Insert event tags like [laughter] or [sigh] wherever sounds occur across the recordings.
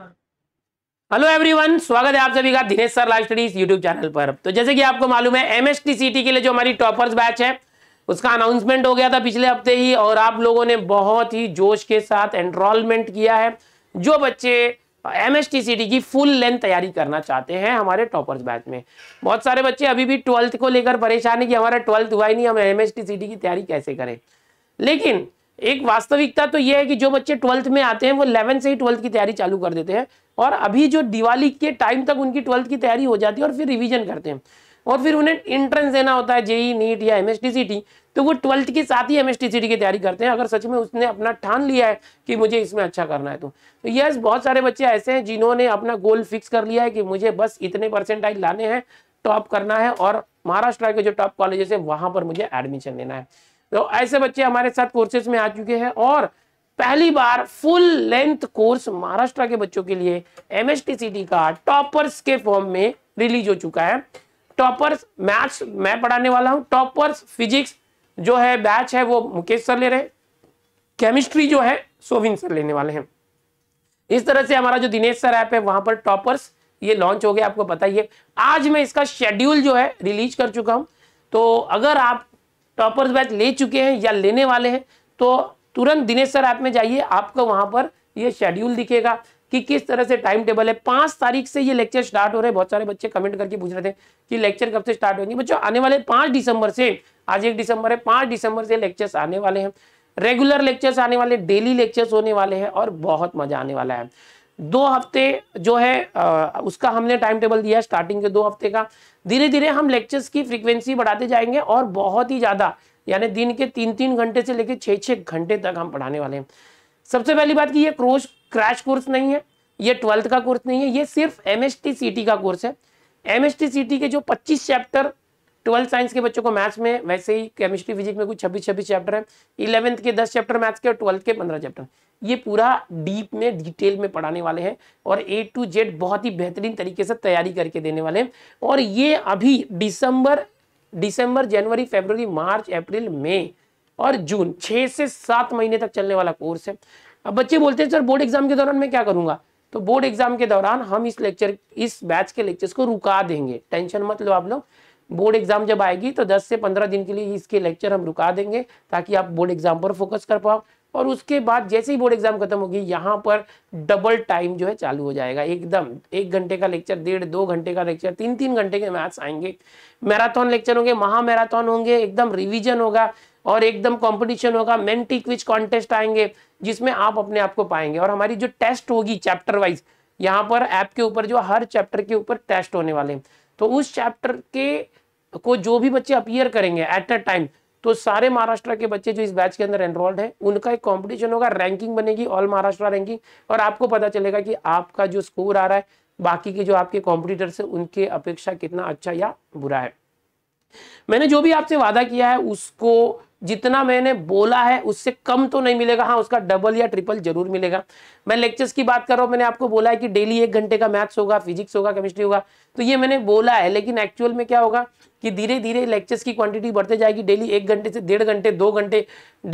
Hello everyone स्वागत है आप सभी का Dinesh sir live studies YouTube channel पर तो जैसे कि आपको मालूम है एमएसटी टी के लिए जो हमारी टॉपर्स बैच है उसका अनाउंसमेंट हो गया था पिछले हफ्ते ही और आप लोगों ने बहुत ही जोश के साथ एनरोलमेंट किया है जो बच्चे एम एस की फुल लेंथ तैयारी करना चाहते हैं हमारे टॉपर्स बैच में बहुत सारे बच्चे अभी भी ट्वेल्थ को लेकर परेशान है कि हमारा ट्वेल्थ हुआ ही नहीं हम एम की तैयारी कैसे करें लेकिन एक वास्तविकता तो यह है कि जो बच्चे ट्वेल्थ में आते हैं वो इलेवन से ही ट्वेल्थ की तैयारी चालू कर देते हैं और अभी जो दिवाली के टाइम तक उनकी ट्वेल्थ की तैयारी हो जाती है और फिर रिवीजन करते हैं और फिर उन्हें एंट्रेंस देना होता है जेई नीट या एम तो वो ट्वेल्थ के साथ ही एम की तैयारी करते हैं अगर सच में उसने अपना ठान लिया है कि मुझे इसमें अच्छा करना है तो, तो यस बहुत सारे बच्चे ऐसे हैं जिन्होंने अपना गोल फिक्स कर लिया है कि मुझे बस इतने परसेंटाइज लाने हैं टॉप करना है और महाराष्ट्र के जो टॉप कॉलेजेस है वहां पर मुझे एडमिशन लेना है तो ऐसे बच्चे हमारे साथ कोर्सेज में आ चुके हैं और पहली बार फुल लेंथ कोर्स महाराष्ट्र के बच्चों के लिए एम का टॉपर्स के फॉर्म में रिलीज हो चुका है टॉपर्स मैथ्स मैं पढ़ाने वाला हूँ टॉपर्स फिजिक्स जो है बैच है वो मुकेश सर ले रहे हैं केमिस्ट्री जो है सोविन सर लेने वाले हैं इस तरह से हमारा जो दिनेश सर ऐप है वहां पर टॉपर्स ये लॉन्च हो गया आपको पता ही है आज मैं इसका शेड्यूल जो है रिलीज कर चुका हूं तो अगर आप टॉपर्स बैच ले चुके हैं या लेने वाले हैं तो तुरंत दिनेश सर ऐप में जाइए आपको वहाँ पर ये शेड्यूल दिखेगा कि किस तरह से टाइम टेबल है पाँच तारीख से ये लेक्चर स्टार्ट हो रहे हैं बहुत सारे बच्चे कमेंट करके पूछ रहे थे कि लेक्चर कब से स्टार्ट होंगे बच्चों आने वाले पाँच दिसंबर से आज एक दिसंबर है पाँच दिसंबर से लेक्चर्स आने वाले हैं रेगुलर लेक्चर्स आने वाले डेली लेक्चर्स होने वाले हैं और बहुत मजा आने वाला है दो हफ्ते जो है आ, उसका हमने टाइम टेबल दिया स्टार्टिंग के दो हफ्ते का धीरे धीरे हम लेक्चर्स की फ्रीक्वेंसी बढ़ाते जाएंगे और बहुत ही ज़्यादा यानी दिन के तीन तीन घंटे से लेकर छः छः घंटे तक हम पढ़ाने वाले हैं सबसे पहली बात कि ये क्रोश क्रैश कोर्स नहीं है ये ट्वेल्थ का कोर्स नहीं है ये सिर्फ एम एस का कोर्स है एम एस के जो पच्चीस चैप्टर ट्वेल्थ साइंस के बच्चों को मैथ्स में वैसे ही केमिस्ट्री फिजिक्स में कुछ छब्बीस छब्बीस चैप्टर है इलेवंथ के दस चैप्टर मैथ्स के और ट्वेल्थ के पंद्रह चैप्टर ये पूरा डीप में डिटेल में पढ़ाने वाले हैं और ए टू जेड बहुत ही बेहतरीन तरीके से तैयारी करके देने वाले हैं और ये अभी दिसंबर दिसंबर जनवरी फेबररी मार्च अप्रैल मई और जून छः से सात महीने तक चलने वाला कोर्स है अब बच्चे बोलते हैं सर बोर्ड एग्जाम के दौरान मैं क्या करूंगा तो बोर्ड एग्जाम के दौरान हम इस लेक्चर इस बैच के लेक्चर्स को रुका देंगे टेंशन मत लो आप लोग बोर्ड एग्जाम जब आएगी तो 10 से 15 दिन के लिए इसके लेक्चर हम रुका देंगे ताकि आप बोर्ड एग्जाम पर फोकस कर पाओ और उसके बाद जैसे ही बोर्ड एग्जाम खत्म होगी यहाँ पर डबल टाइम जो है चालू हो जाएगा एकदम एक घंटे का लेक्चर डेढ़ दो घंटे का लेक्चर तीन तीन घंटे के मैथ्स आएंगे मैराथन लेक्चर होंगे महा मैराथन होंगे एकदम रिविजन होगा और एकदम कॉम्पिटिशन होगा मेंटी क्विच कॉन्टेस्ट आएंगे जिसमें आप अपने आप को पाएंगे और हमारी जो टेस्ट होगी चैप्टर वाइज यहाँ पर ऐप के ऊपर जो हर चैप्टर के ऊपर टेस्ट होने वाले हैं तो उस चैप्टर के को जो भी बच्चे अपियर करेंगे एट अ टाइम तो सारे महाराष्ट्र के बच्चे जो इस बैच के अंदर एनरोल्ड हैं उनका एक कंपटीशन होगा रैंकिंग बनेगी ऑल महाराष्ट्र रैंकिंग और आपको पता चलेगा कि आपका जो स्कोर आ रहा है बाकी के जो आपके कॉम्पिटिटर्स है उनके अपेक्षा कितना अच्छा या बुरा है मैंने जो भी आपसे वादा किया है उसको जितना मैंने बोला है उससे कम तो नहीं मिलेगा हाँ उसका डबल या ट्रिपल जरूर मिलेगा मैं लेक्चर्स की बात कर रहा हूँ मैंने आपको बोला है कि डेली एक घंटे का मैथ्स होगा फिजिक्स होगा केमिस्ट्री होगा तो ये मैंने बोला है लेकिन एक्चुअल में क्या होगा कि धीरे धीरे लेक्चर्स की क्वांटिटी बढ़ते जाएगी डेली एक घंटे से डेढ़ घंटे दो घंटे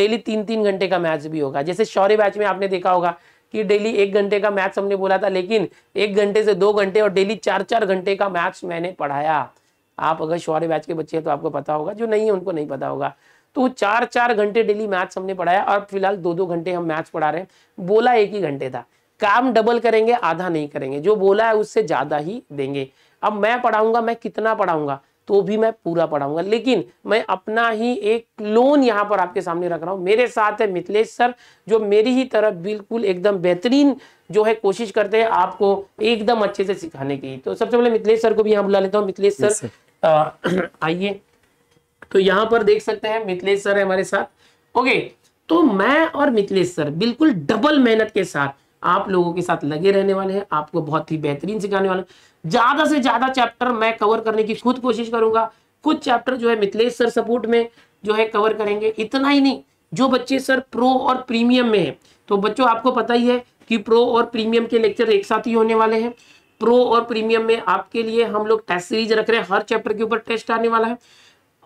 डेली तीन तीन घंटे का मैथ्स भी होगा जैसे शौर्य बैच में आपने देखा होगा कि डेली एक घंटे का मैथ्स हमने बोला था लेकिन एक घंटे से दो घंटे और डेली चार चार घंटे का मैथ्स मैंने पढ़ाया आप अगर शौर्य बैच के बच्चे हैं तो आपको पता होगा जो नहीं है उनको नहीं पता होगा तो चार चार घंटे डेली मैथ्स हमने पढ़ाया और फिलहाल दो दो घंटे हम मैथ्स पढ़ा रहे हैं बोला एक ही घंटे था काम डबल करेंगे आधा नहीं करेंगे जो बोला है उससे ज़्यादा ही देंगे अब मैं पढ़ाऊंगा मैं कितना पढ़ाऊंगा तो भी मैं पूरा पढ़ाऊंगा लेकिन मैं अपना ही एक लोन यहाँ पर आपके सामने रख रहा हूँ मेरे साथ है मिथिलेश सर जो मेरी ही तरफ बिल्कुल एकदम बेहतरीन जो है कोशिश करते हैं आपको एकदम अच्छे से सिखाने की तो सबसे पहले मिथिलेश सर को भी यहाँ बुला लेता हूँ मिथिलेश सर [clears throat] आइए तो यहां पर देख सकते हैं मिथिलेश सर है हमारे साथ ओके तो मैं और मिथिलेश सर बिल्कुल डबल मेहनत के साथ आप लोगों के साथ लगे रहने वाले हैं आपको बहुत ही बेहतरीन सिखाने वाले ज्यादा से ज्यादा चैप्टर मैं कवर करने की खुद कोशिश करूंगा कुछ चैप्टर जो है मिथिलेश सर सपोर्ट में जो है कवर करेंगे इतना ही नहीं जो बच्चे सर प्रो और प्रीमियम में है तो बच्चों आपको पता ही है कि प्रो और प्रीमियम के लेक्चर एक साथ ही होने वाले हैं प्रो और प्रीमियम में आपके लिए हम लोग टेस्ट सीरीज रख रहे हैं हर चैप्टर के ऊपर टेस्ट आने वाला है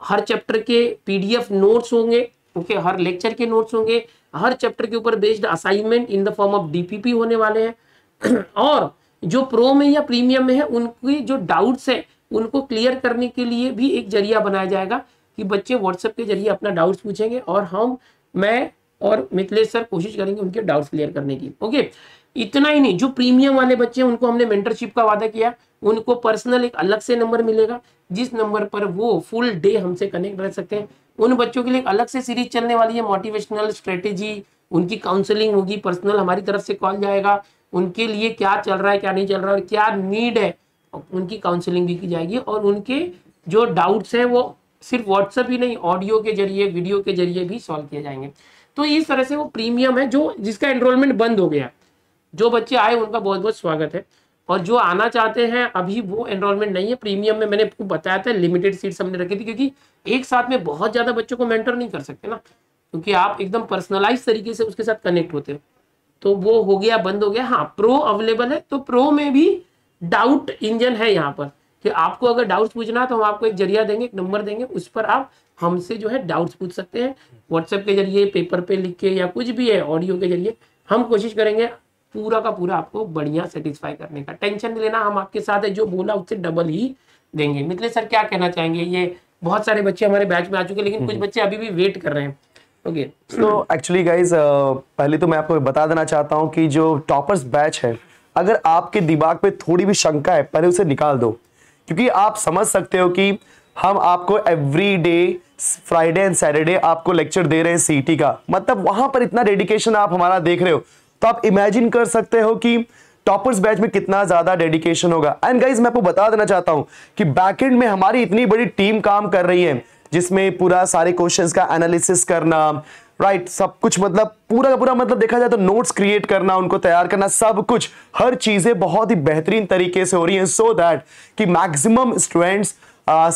हर चैप्टर के पीडीएफ नोट्स होंगे ओके okay, हर लेक्चर के नोट्स होंगे हर चैप्टर के ऊपर based assignment in the form of DPP होने वाले हैं [clears throat] और जो प्रो में या प्रीमियम में है उनकी जो डाउट्स है उनको क्लियर करने के लिए भी एक जरिया बनाया जाएगा कि बच्चे व्हाट्सएप के जरिए अपना डाउट्स पूछेंगे और हम मैं और मिथिलेश सर कोशिश करेंगे उनके डाउट्स क्लियर करने की ओके इतना ही नहीं जो प्रीमियम वाले बच्चे हैं उनको हमने मेंटरशिप का वादा किया उनको पर्सनल एक अलग से नंबर मिलेगा जिस नंबर पर वो फुल डे हमसे कनेक्ट रह सकते हैं उन बच्चों के लिए एक अलग से सीरीज चलने वाली है मोटिवेशनल स्ट्रेटेजी उनकी काउंसलिंग होगी पर्सनल हमारी तरफ से कॉल जाएगा उनके लिए क्या चल रहा है क्या नहीं चल रहा है और क्या नीड है उनकी काउंसलिंग भी की जाएगी और उनके जो डाउट्स हैं वो सिर्फ व्हाट्सएप ही नहीं ऑडियो के जरिए वीडियो के जरिए भी सॉल्व किए जाएंगे तो इस तरह से वो प्रीमियम है जो जिसका एनरोलमेंट बंद हो गया जो बच्चे आए उनका बहुत बहुत स्वागत है और जो आना चाहते हैं अभी वो एनरोलमेंट नहीं है प्रीमियम में मैंने आपको बताया था लिमिटेड सीट्स हमने रखी थी क्योंकि एक साथ में बहुत ज़्यादा बच्चों को मेंटर नहीं कर सकते ना क्योंकि आप एकदम पर्सनलाइज तरीके से उसके साथ कनेक्ट होते हो तो वो हो गया बंद हो गया हाँ प्रो अवेलेबल है तो प्रो में भी डाउट इंजन है यहाँ पर कि आपको अगर डाउट्स पूछना है तो हम आपको एक जरिया देंगे एक नंबर देंगे उस पर आप हमसे जो है डाउट्स पूछ सकते हैं व्हाट्सएप के जरिए पेपर पे लिख के या कुछ भी है ऑडियो के जरिए हम कोशिश करेंगे पूरा का पूरा आपको बढ़िया सेटिस्फाई करने का टेंशन नहीं लेना हम आपके साथ है जो बोला उससे डबल ही देंगे मित्र सर क्या कहना चाहेंगे ये बहुत सारे बच्चे हमारे बैच में आ चुके हैं लेकिन कुछ हम्म। बच्चे अभी भी वेट कर रहे हैं ओके एक्चुअली गाइज पहले तो मैं आपको बता देना चाहता हूँ कि जो टॉपर्स बैच है अगर आपके दिमाग पे थोड़ी भी शंका है पहले उसे निकाल दो क्योंकि आप समझ सकते हो कि हम आपको every day Friday and Saturday आपको लेक्चर दे रहे हैं सीटी का मतलब वहां पर इतना डेडिकेशन आप हमारा देख रहे हो तो आप इमेजिन कर सकते हो कि टॉपर्स बैच में कितना ज्यादा डेडिकेशन होगा एंड गाइज मैं आपको बता देना चाहता हूं कि बैकेंड में हमारी इतनी बड़ी टीम काम कर रही है जिसमें पूरा सारे क्वेश्चंस का एनालिसिस करना राइट right, सब कुछ मतलब पूरा का पूरा मतलब देखा जाए तो नोट्स क्रिएट करना उनको तैयार करना सब कुछ हर चीजें बहुत ही बेहतरीन तरीके से हो रही हैं सो दैट कि मैक्सिमम स्टूडेंट्स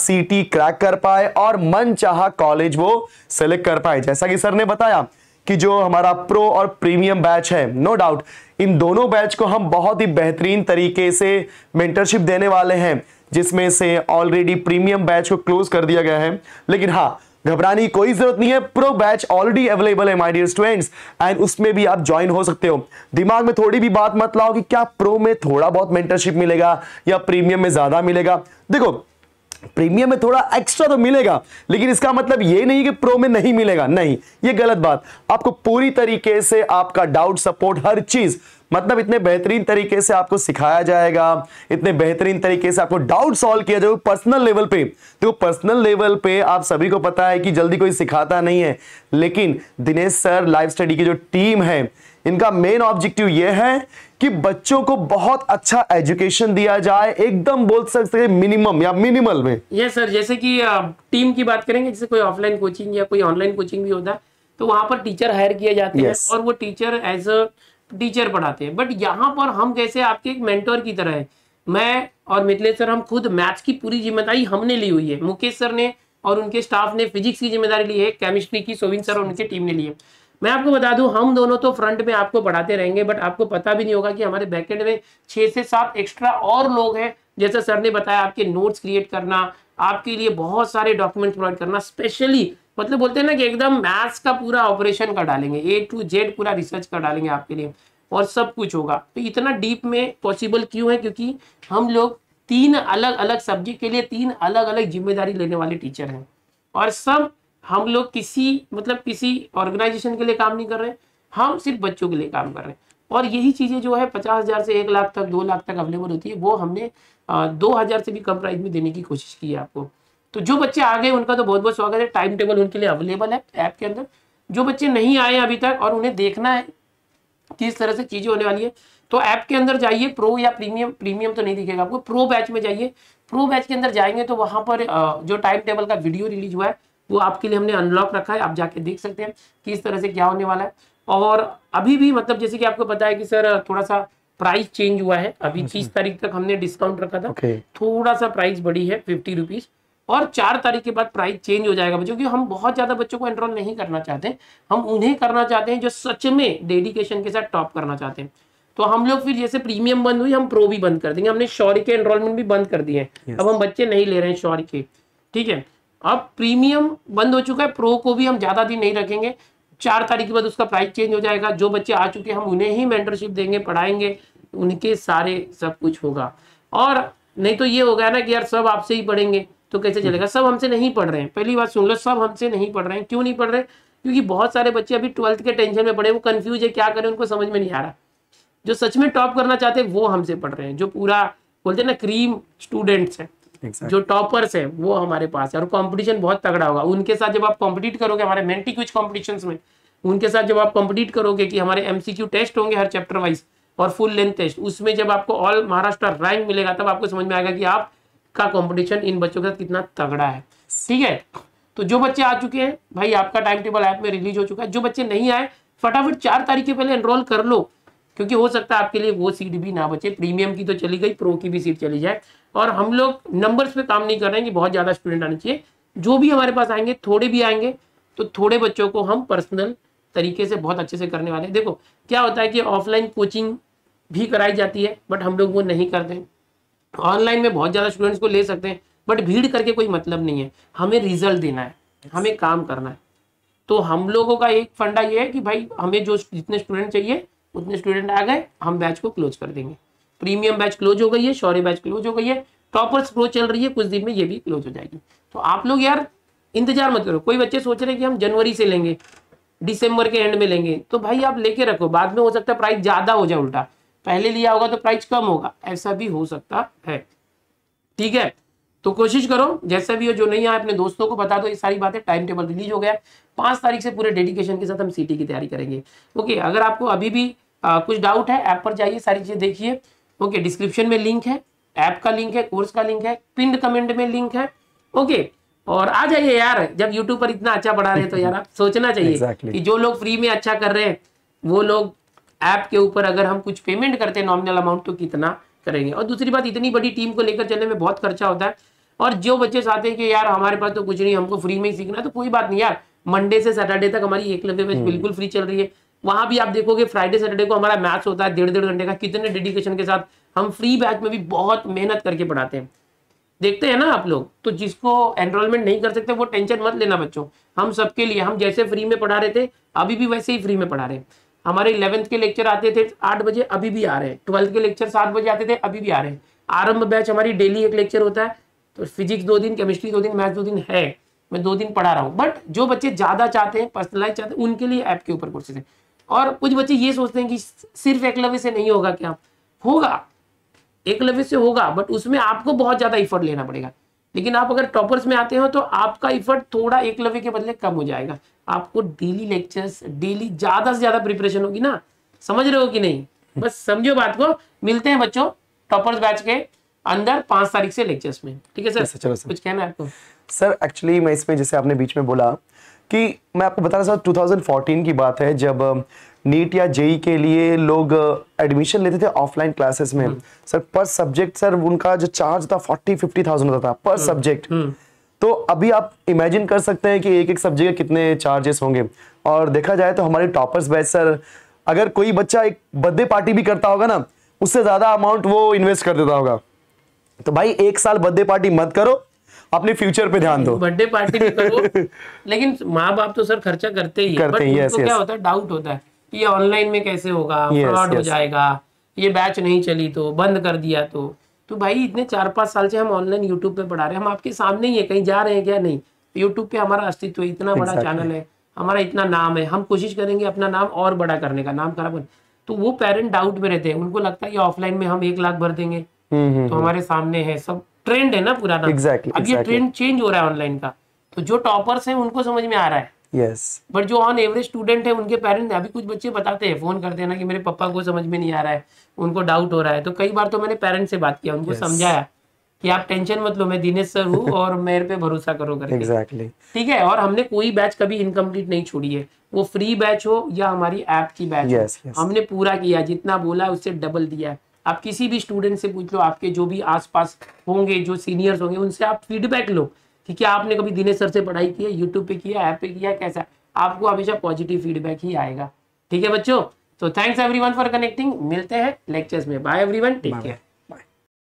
सीटी क्रैक कर पाए और मन चाह कॉलेज वो सेलेक्ट कर पाए जैसा कि सर ने बताया कि जो हमारा प्रो और प्रीमियम बैच है नो no डाउट इन दोनों बैच को हम बहुत ही बेहतरीन तरीके से मेंटरशिप देने वाले हैं जिसमें से ऑलरेडी प्रीमियम बैच को क्लोज कर दिया गया है लेकिन हाँ घबराने की कोई जरूरत नहीं है प्रो बैच ऑलरेडी अवेलेबल है माय डियर स्टूडेंट्स एंड उसमें भी आप ज्वाइन हो सकते हो दिमाग में थोड़ी भी बात मत लाओ कि क्या प्रो में थोड़ा बहुत मेंटरशिप मिलेगा या प्रीमियम में ज्यादा मिलेगा देखो प्रीमियम में थोड़ा एक्स्ट्रा तो मिलेगा लेकिन इसका मतलब ये नहीं कि प्रो में नहीं मिलेगा नहीं ये गलत बात आपको पूरी तरीके से आपका डाउट सपोर्ट हर चीज मतलब इतने बेहतरीन तरीके से आपको सिखाया जाएगा इतने बेहतरीन तरीके से आपको डाउट सॉल्व किया जाएगा पर्सनल लेवल पे तो पर्सनल लेवल पे आप सभी को पता है कि जल्दी कोई सिखाता नहीं है लेकिन दिनेश सर लाइव स्टडी की जो टीम है इनका मेन ऑब्जेक्टिव यह है कि बच्चों को बहुत अच्छा एजुकेशन दिया जाए एकदम बोल सकते हैं मिनिमम या मिनिमल में यस सर जैसे कि टीम की बात करेंगे जैसे कोई ऑफलाइन कोचिंग या कोई ऑनलाइन कोचिंग भी होता है तो वहां पर टीचर हायर किया जाते yes. हैं और वो टीचर एज अ टीचर पढ़ाते हैं बट यहाँ पर हम कैसे आपके एक मेंटोर की तरह है मैं और मिथिलेश सर हम खुद मैथ्स की पूरी जिम्मेदारी हमने ली हुई है मुकेश सर ने और उनके स्टाफ ने फिजिक्स की जिम्मेदारी ली है केमिस्ट्री की सोविंद सर और उनके टीम ने ली है मैं आपको बता दूं हम दोनों तो फ्रंट में आपको बढ़ाते रहेंगे बट आपको पता भी नहीं होगा कि हमारे बैकेंड में छः से सात एक्स्ट्रा और लोग हैं जैसा सर ने बताया आपके नोट्स क्रिएट करना आपके लिए बहुत सारे डॉक्यूमेंट प्रोवाइड करना स्पेशली मतलब बोलते हैं ना कि एकदम मैथ्स का पूरा ऑपरेशन कर डालेंगे ए टू जेड पूरा रिसर्च कर डालेंगे आपके लिए और सब कुछ होगा तो इतना डीप में पॉसिबल क्यों है क्योंकि हम लोग तीन अलग अलग सब्जेक्ट के लिए तीन अलग अलग जिम्मेदारी लेने वाले टीचर हैं और सब हम लोग किसी मतलब किसी ऑर्गेनाइजेशन के लिए काम नहीं कर रहे हम सिर्फ बच्चों के लिए काम कर रहे हैं और यही चीज़ें जो है पचास हज़ार से एक लाख तक दो लाख तक अवेलेबल होती है वो हमने दो हज़ार से भी कम प्राइस में देने की कोशिश की है आपको तो जो बच्चे आ गए उनका तो बहुत बहुत स्वागत है टाइम टेबल उनके लिए अवेलेबल है ऐप के अंदर जो बच्चे नहीं आए अभी तक और उन्हें देखना है किस तरह से चीज़ें होने वाली है तो ऐप के अंदर जाइए प्रो या प्रीमियम प्रीमियम तो नहीं दिखेगा आपको प्रो बैच में जाइए प्रो बैच के अंदर जाएंगे तो वहाँ पर जो टाइम टेबल का वीडियो रिलीज हुआ है वो आपके लिए हमने अनलॉक रखा है आप जाके देख सकते हैं किस तरह से क्या होने वाला है और अभी भी मतलब जैसे कि आपको पता है कि सर थोड़ा सा प्राइस चेंज हुआ है अभी हम्म, तीस हम्म। तारीख तक हमने डिस्काउंट रखा था थोड़ा सा प्राइस बढ़ी है फिफ्टी रुपीज़ और चार तारीख के बाद प्राइस चेंज हो जाएगा बच्चों क्योंकि हम बहुत ज़्यादा बच्चों को एनरोल नहीं करना चाहते हम उन्हें करना चाहते हैं जो सच में डेडिकेशन के साथ टॉप करना चाहते हैं तो हम लोग फिर जैसे प्रीमियम बंद हुई हम प्रो भी बंद कर देंगे हमने शौरी के एनरोलमेंट भी बंद कर दिए हैं yes. अब हम बच्चे नहीं ले रहे हैं शौरी के ठीक है अब प्रीमियम बंद हो चुका है प्रो को भी हम ज़्यादा दिन नहीं रखेंगे चार तारीख के बाद उसका प्राइस चेंज हो जाएगा जो बच्चे आ चुके हैं हम उन्हें ही मेंटरशिप देंगे पढ़ाएंगे उनके सारे सब कुछ होगा और नहीं तो ये हो गया ना कि यार सब आपसे ही पढ़ेंगे तो कैसे चलेगा हम्म। सब हमसे नहीं पढ़ रहे हैं पहली बात सुन लो सब हमसे नहीं पढ़ रहे हैं क्यों नहीं पढ़ रहे क्योंकि बहुत सारे बच्चे अभी ट्वेल्थ के टेंशन में पढ़े वो कन्फ्यूज है क्या करें उनको समझ में नहीं आ रहा जो सच में टॉप करना चाहते हैं वो हमसे पढ़ रहे हैं जो पूरा बोलते हैं ना क्रीम स्टूडेंट्स हैं जो टॉपर्स है वो हमारे पास है और कंपटीशन बहुत तगड़ा होगा उनके साथ जब आप कॉम्पिटिट करोगे हमारे मेंटी क्विज कॉम्पिटिशन में उनके साथ जब आप कॉम्पिटिट करोगे कि हमारे एमसीक्यू टेस्ट होंगे हर चैप्टर वाइज और फुल लेंथ टेस्ट उसमें जब आपको ऑल महाराष्ट्र रैंक मिलेगा तब आपको समझ में आएगा कि आप का कंपटीशन इन बच्चों के साथ कितना तगड़ा है ठीक है तो जो बच्चे आ चुके हैं भाई आपका टाइम टेबल ऐप में रिलीज हो चुका है जो बच्चे नहीं आए फटाफट चार तारीख के पहले एनरोल कर लो क्योंकि हो सकता है आपके लिए वो सीट भी ना बचे प्रीमियम की तो चली गई प्रो की भी सीट चली जाए और हम लोग नंबर्स पे काम नहीं कर रहे हैं कि बहुत ज़्यादा स्टूडेंट आने चाहिए जो भी हमारे पास आएंगे थोड़े भी आएंगे तो थोड़े बच्चों को हम पर्सनल तरीके से बहुत अच्छे से करने वाले हैं देखो क्या होता है कि ऑफलाइन कोचिंग भी कराई जाती है बट हम लोग वो नहीं करते ऑनलाइन में बहुत ज़्यादा स्टूडेंट्स को ले सकते हैं बट भीड़ करके कोई मतलब नहीं है हमें रिजल्ट देना है हमें काम करना है तो हम लोगों का एक फंडा ये है कि भाई हमें जो जितने स्टूडेंट चाहिए उतने स्टूडेंट आ गए हम बैच को क्लोज कर देंगे प्रीमियम बैच क्लोज हो गई है शौर्य बैच क्लोज हो गई है टॉपर्स प्रो चल रही है कुछ दिन में ये भी क्लोज हो जाएगी तो आप लोग यार इंतजार मत करो कोई बच्चे सोच रहे हैं कि हम जनवरी से लेंगे दिसंबर के एंड में लेंगे तो भाई आप लेके रखो बाद में हो सकता है प्राइस ज्यादा हो जाए उल्टा पहले लिया होगा तो प्राइस कम होगा ऐसा भी हो सकता है ठीक है तो कोशिश करो जैसा भी हो जो नहीं आए अपने दोस्तों को बता दो ये सारी बातें टाइम टेबल रिलीज हो गया पांच तारीख से पूरे डेडिकेशन के साथ हम सीटी की तैयारी करेंगे ओके अगर आपको अभी भी आ, कुछ डाउट है ऐप पर जाइए सारी चीज़ें देखिए ओके डिस्क्रिप्शन में लिंक है ऐप का लिंक है कोर्स का लिंक है पिंड कमेंट में लिंक है ओके और आ जाइए यार जब यूट्यूब पर इतना अच्छा पढ़ा रहे तो यार आप सोचना चाहिए कि जो लोग फ्री में अच्छा कर रहे हैं वो लोग ऐप के ऊपर अगर हम कुछ पेमेंट करते हैं नॉमिनल अमाउंट तो कितना करेंगे और दूसरी बात इतनी बड़ी टीम को लेकर चलने में बहुत खर्चा होता है और जो बच्चे चाहते हैं कि यार हमारे पास तो कुछ नहीं हमको फ्री में ही सीखना तो कोई बात नहीं यार मंडे से सैटरडे तक हमारी एक लव्य हम्म। बैच बिल्कुल फ्री चल रही है वहां भी आप देखोगे फ्राइडे सैटरडे को हमारा मैच होता है डेढ़ डेढ़ घंटे का कितने डेडिकेशन के साथ हम फ्री बैच में भी बहुत मेहनत करके पढ़ाते हैं देखते हैं ना आप लोग तो जिसको एनरोलमेंट नहीं कर सकते वो टेंशन मत लेना बच्चों हम सबके लिए हम जैसे फ्री में पढ़ा रहे थे अभी भी वैसे ही फ्री में पढ़ा रहे हैं हमारे इलेवेंथ के लेक्चर आते थे आठ बजे अभी भी आ रहे हैं ट्वेल्थ के लेक्चर सात बजे आते थे अभी भी आ रहे हैं आरंभ बैच हमारी डेली एक लेक्चर होता है तो फिजिक्स दो दिन केमिस्ट्री दो दिन मैथ्स दो दिन है मैं दो दिन पढ़ा रहा हूँ बट जो बच्चे ज़्यादा चाहते हैं पर्सनलाइज चाहते हैं उनके लिए ऐप के ऊपर कोर्सेज है और कुछ बच्चे ये सोचते हैं कि सिर्फ एकलव्य से नहीं होगा क्या होगा एकलव्य से होगा बट उसमें आपको बहुत ज़्यादा इफर्ट लेना पड़ेगा लेकिन आप अगर टॉपर्स में आते हो तो आपका इफर्ट थोड़ा एक लवे के बदले कम हो जाएगा आपको डेली लेक्चर्स डेली ज़्यादा से ज़्यादा प्रिपरेशन होगी ना समझ रहे हो कि नहीं बस समझो बात को मिलते हैं बच्चों टॉपर्स बैच के अंदर पांच तारीख से लेक्चर्स में ठीक है सर सर कुछ कहना है आपको सर एक्चुअली मैं इसमें जैसे आपने बीच में बोला कि मैं आपको बता रहा था 2014 की बात है जब नीट या जेई के लिए लोग एडमिशन लेते थे ऑफलाइन क्लासेस में हम्म। सर पर सब्जेक्ट सर उनका जो चार्ज था फोर्टी फिफ्टी थाउजेंड होता था पर सब्जेक्ट हम्म। हम्म। तो अभी आप इमेजिन कर सकते हैं कि एक एक सब्जेक्ट के कितने चार्जेस होंगे और देखा जाए तो हमारे टॉपर्स बैच सर अगर कोई बच्चा एक बर्थडे पार्टी भी करता होगा ना उससे ज्यादा अमाउंट वो इन्वेस्ट कर देता होगा तो भाई एक साल बर्थडे पार्टी मत करो अपने फ्यूचर पे ध्यान दो बर्थडे पार्टी भी करो [laughs] लेकिन माँ बाप तो सर खर्चा करते ही करते हैं क्या होता है डाउट होता है ये ऑनलाइन में कैसे होगा फ्रॉड हो जाएगा ये बैच नहीं चली तो बंद कर दिया तो तो भाई इतने चार पाँच साल से हम ऑनलाइन यूट्यूब पे पढ़ा रहे हैं हम आपके सामने ही है कहीं जा रहे हैं क्या नहीं यूट्यूब पे हमारा अस्तित्व इतना बड़ा चैनल है हमारा इतना नाम है हम कोशिश करेंगे अपना नाम और बड़ा करने का नाम खराब तो वो पेरेंट डाउट में रहते हैं उनको लगता है ऑफलाइन में हम एक लाख भर देंगे हम्म, हम्म, तो हम्म। हमारे सामने है सब ट्रेंड है ना पुराना एग्जैक्टली exactly, अब exactly. ये ट्रेंड चेंज हो रहा है ऑनलाइन का तो जो टॉपर्स हैं उनको समझ में आ रहा है यस बट जो ऑन एवरेज स्टूडेंट है उनके पेरेंट्स अभी कुछ बच्चे बताते हैं फोन करते हैं ना कि मेरे पापा को समझ में नहीं आ रहा है उनको डाउट हो रहा है तो कई बार तो मैंने पेरेंट्स से बात किया उनको yes. समझाया कि आप टेंशन मत लो मैं दिनेश सर हूँ और मेरे पे भरोसा करो करके एग्जैक्टली exactly. ठीक है और हमने कोई बैच कभी इनकम्प्लीट नहीं छोड़ी है वो फ्री बैच हो या हमारी ऐप की बैच yes, हो yes. हमने पूरा किया जितना बोला उससे डबल दिया है आप किसी भी स्टूडेंट से पूछ लो आपके जो भी आसपास होंगे जो सीनियर्स होंगे उनसे आप फीडबैक लो कि क्या आपने कभी दिनेश सर से पढ़ाई की है यूट्यूब पे किया ऐप पे किया कैसा आपको हमेशा पॉजिटिव फीडबैक ही आएगा ठीक है बच्चों तो थैंक्स एवरीवन फॉर कनेक्टिंग मिलते हैं लेक्चर्स में बाय एवरीवन टेक केयर